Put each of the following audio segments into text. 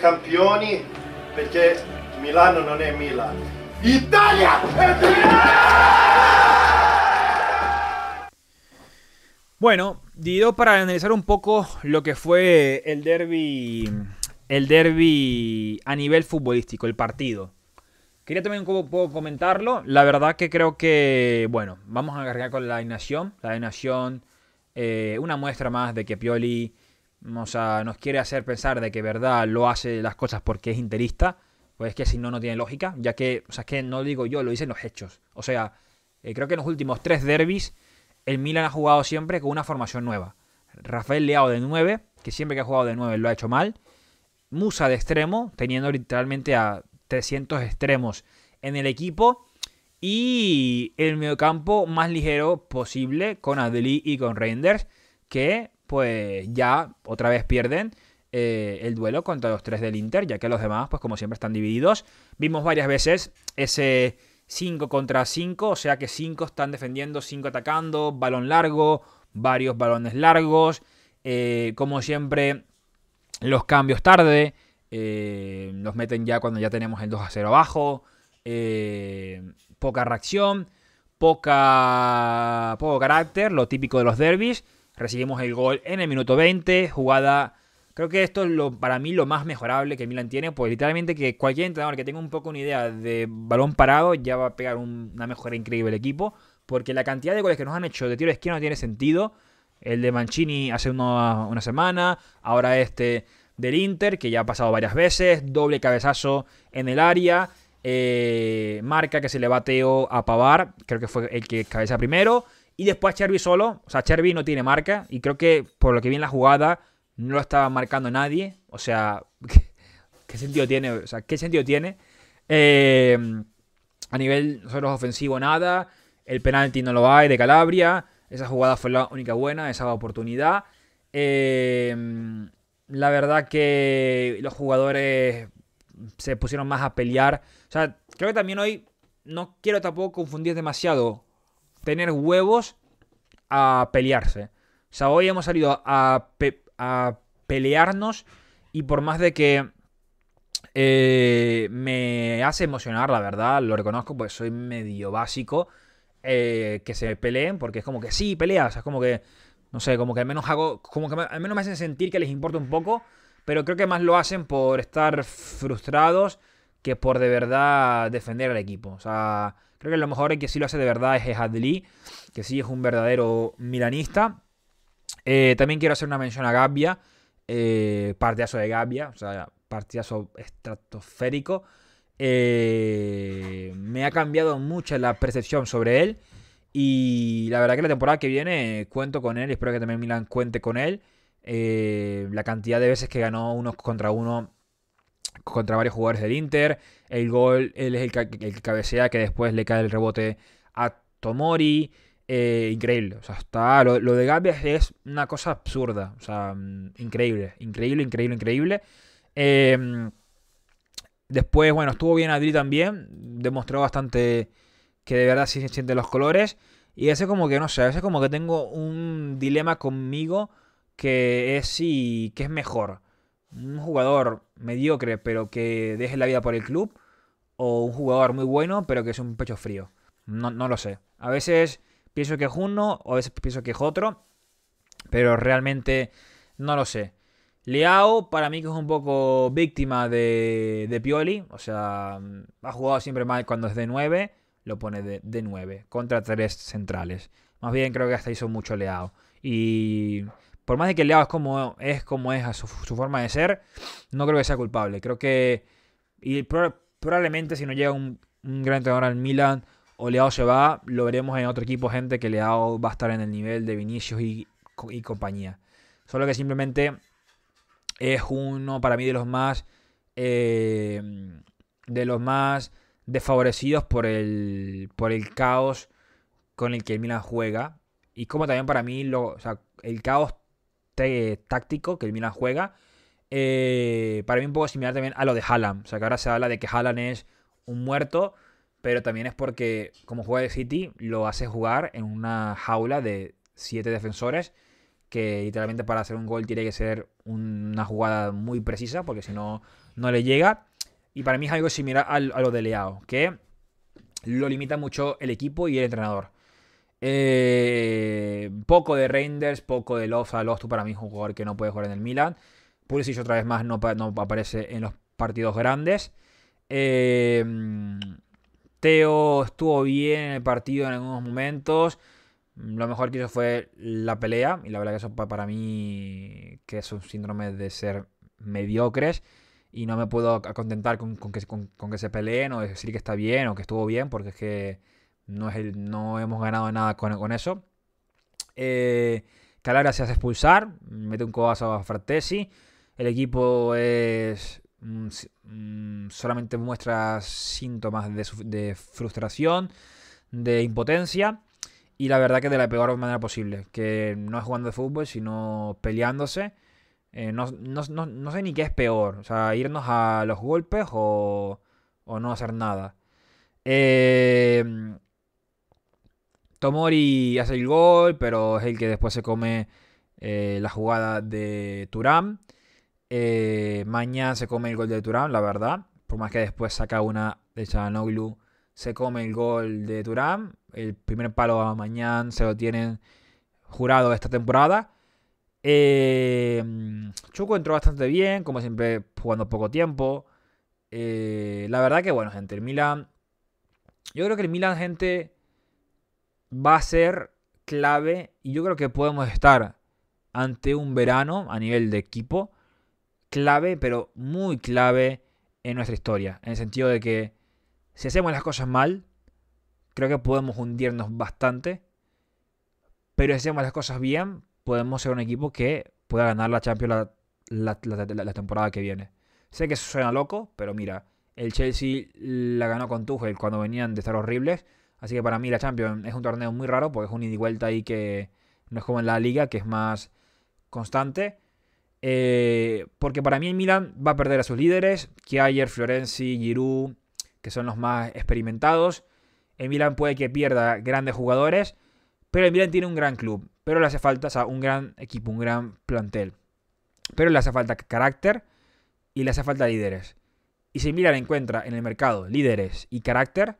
campioni porque Milano no es Milano. Italia es Bueno, Dido para analizar un poco lo que fue el derby el derby a nivel futbolístico, el partido. Quería también un poco comentarlo. La verdad que creo que, bueno, vamos a agarrar con la Nación. La de Nación eh, una muestra más de que Pioli o sea, nos quiere hacer pensar de que verdad lo hace las cosas porque es interista. Pues es que si no, no tiene lógica. Ya que, o sea, es que no lo digo yo, lo dicen los hechos. O sea, eh, creo que en los últimos tres derbis, el Milan ha jugado siempre con una formación nueva. Rafael Leao de 9, que siempre que ha jugado de 9 lo ha hecho mal. Musa de extremo, teniendo literalmente a 300 extremos en el equipo. Y el mediocampo más ligero posible con adelí y con Reinders, que pues ya otra vez pierden eh, el duelo contra los tres del Inter, ya que los demás, pues como siempre, están divididos. Vimos varias veces ese 5 contra 5, o sea que 5 están defendiendo, 5 atacando, balón largo, varios balones largos, eh, como siempre, los cambios tarde, Nos eh, los meten ya cuando ya tenemos el 2 a 0 abajo, poca reacción, poca, poco carácter, lo típico de los derbis. Recibimos el gol en el minuto 20, jugada... Creo que esto es lo, para mí lo más mejorable que Milan tiene, pues literalmente que cualquier entrenador que tenga un poco una idea de balón parado ya va a pegar una mejora increíble el equipo, porque la cantidad de goles que nos han hecho de tiro de esquina no tiene sentido. El de Mancini hace una, semana, ahora este del Inter, que ya ha pasado varias veces, doble cabezazo en el área, eh, marca que se le bateó a Pavar, creo que fue el que cabeza primero, y después Cherby solo, o sea, Cherby no tiene marca y creo que por lo que vi en la jugada no lo estaba marcando nadie. O sea, ¿qué, sentido tiene? O sea, ¿qué sentido tiene? Eh, a nivel nosotros ofensivo nada, el penalti no lo hay de Calabria, esa jugada fue la única buena, esa oportunidad. Eh, la verdad que los jugadores se pusieron más a pelear. O sea, creo que también hoy no quiero tampoco confundir demasiado tener huevos a pelearse. O sea, hoy hemos salido a, pelearnos y por más de que eh, me hace emocionar, la verdad, lo reconozco, pues soy medio básico, eh, que se peleen, porque es como que sí, peleas, es como que, no sé, como que al menos hago, como que al menos me hacen sentir que les importa un poco, pero creo que más lo hacen por estar frustrados que por de verdad defender al equipo. O sea, Creo que lo mejor es que sí lo hace de verdad es Hadley, que sí es un verdadero milanista. Eh, también quiero hacer una mención a Gabbia, eh, partidazo de Gabbia, o sea, partidazo estratosférico. Eh, me ha cambiado mucho la percepción sobre él. Y la verdad que la temporada que viene cuento con él. Espero que también Milan cuente con él. Eh, la cantidad de veces que ganó uno contra uno contra varios jugadores del Inter. El gol, él es el, cabecea que después le cae el rebote a Tomori. Eh, increíble. O sea, está, lo, de Gabi es una cosa absurda. O sea, mm, increíble, increíble, increíble, increíble. Em, después, bueno, estuvo bien Adri también. Demostró bastante que de verdad sí se sienten los colores. Y ese como que, no sé, hace como que tengo un dilema conmigo que es si, que es mejor un jugador mediocre pero que deje la vida por el club o un jugador muy bueno pero que es un pecho frío. No, lo sé. A veces pienso que es uno o a veces pienso que es otro, pero realmente no lo sé. Leao para mí que es un poco víctima de, de Pioli, o sea, ha jugado siempre mal cuando es de 9, lo pone de, 9 contra tres centrales. Más bien creo que hasta hizo mucho Leao. Y por más de que Leao es como es, como es a su, forma de ser, no creo que sea culpable. Creo que y probablemente si no llega un, gran entrenador al Milan o Leao se va, lo veremos en otro equipo, gente que Leao va a estar en el nivel de Vinicius y, compañía. Solo que simplemente es uno para mí de los más eh, de los más desfavorecidos por el, por el caos con el que el Milan juega. Y como también para mí, el caos táctico que el Milan juega. Eh, para mí un poco similar también a lo de Haaland. O sea, que ahora se habla de que Haaland es un muerto, pero también es porque como juega de City lo hace jugar en una jaula de siete defensores que literalmente para hacer un gol tiene que ser una jugada muy precisa porque si no, no le llega. Y para mí es algo similar a, lo de Leao, que lo limita mucho el equipo y el entrenador. Eh, poco de Reinders, poco de loza tú para mí es un jugador que no puede jugar en el Milan. Pulisic otra vez más no, aparece en los partidos grandes. Eh, Teo estuvo bien en el partido en algunos momentos. Lo mejor que hizo fue la pelea. Y la verdad que eso para mí que es un síndrome de ser mediocres. Y no me puedo contentar con, que, con que se peleen o decir que está bien o que estuvo bien. Porque es que no, hemos ganado nada con, eso. Eh, se hace expulsar, mete un cobazo a Fratesi. El equipo es, mm, mm, solamente muestra síntomas de, frustración, de impotencia y la verdad que de la peor manera posible. Que no es jugando de fútbol, sino peleándose. Eh, no, no, sé ni qué es peor, o sea, irnos a los golpes o, o no hacer nada. Eh, Tomori hace el gol, pero es el que después se come eh, la jugada de Turán. Eh, Mañana se come el gol de Turán, la verdad. Por más que después saca una de Chanoglu, se come el gol de Turán. El primer palo a Mañana se lo tienen jurado esta temporada. Eh, entró bastante bien, como siempre, jugando poco tiempo. Eh, la verdad que, bueno, gente, el Milan. Yo creo que el Milan, gente, va a ser clave y yo creo que podemos estar ante un verano a nivel de equipo clave, pero muy clave en nuestra historia. En el sentido de que si hacemos las cosas mal, creo que podemos hundirnos bastante. Pero si hacemos las cosas bien, podemos ser un equipo que pueda ganar la Champions la, temporada que viene. Sé que suena loco, pero mira, el Chelsea la ganó con Tuchel cuando venían de estar horribles. Así que para mí la Champions es un torneo muy raro porque es un ida y vuelta ahí que no es como en la liga, que es más constante. Eh, porque para mí el Milan va a perder a sus líderes, Kjaer, Florenzi, Giroud, que son los más experimentados. El Milan puede que pierda grandes jugadores, pero el Milan tiene un gran club, pero le hace falta, un gran equipo, un gran plantel. Pero le hace falta carácter y le hace falta líderes. Y si Milan encuentra en el mercado líderes y carácter,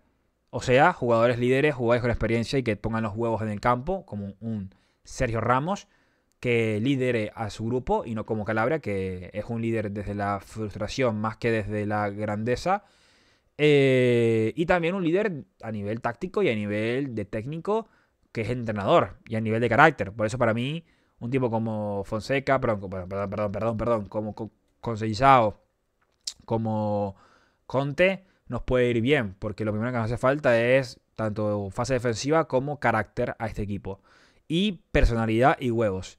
o sea, jugadores líderes, jugadores con experiencia y que pongan los huevos en el campo, como un Sergio Ramos, que lidere a su grupo y no como Calabria, que es un líder desde la frustración más que desde la grandeza. Eh, y también un líder a nivel táctico y a nivel de técnico, que es entrenador y a nivel de carácter. Por eso para mí, un tipo como Fonseca, perdón, perdón, perdón, perdón, como Conceição, como Conte, nos puede ir bien, porque lo primero que nos hace falta es tanto fase defensiva como carácter a este equipo. Y personalidad y huevos.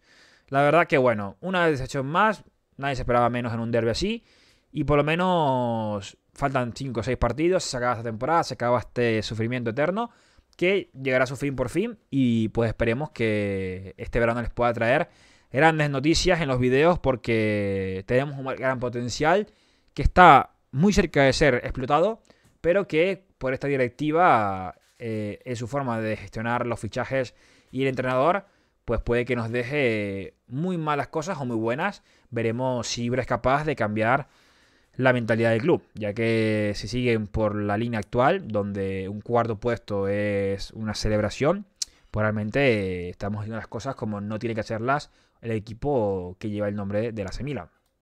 La verdad que bueno, una vez hecho más, nadie se esperaba menos en un derby así. Y por lo menos faltan 5 o 6 partidos, se acaba esta temporada, se acaba este sufrimiento eterno, que llegará a su fin por fin. Y pues esperemos que este verano les pueda traer grandes noticias en los videos porque tenemos un gran potencial que está muy cerca de ser explotado, pero que por esta directiva, eh, en su forma de gestionar los fichajes y el entrenador, pues puede que nos deje muy malas cosas o muy buenas. Veremos si Ibra es capaz de cambiar la mentalidad del club, ya que si siguen por la línea actual, donde un cuarto puesto es una celebración, pues realmente eh, estamos haciendo las cosas como no tiene que hacerlas el equipo que lleva el nombre de la Semila.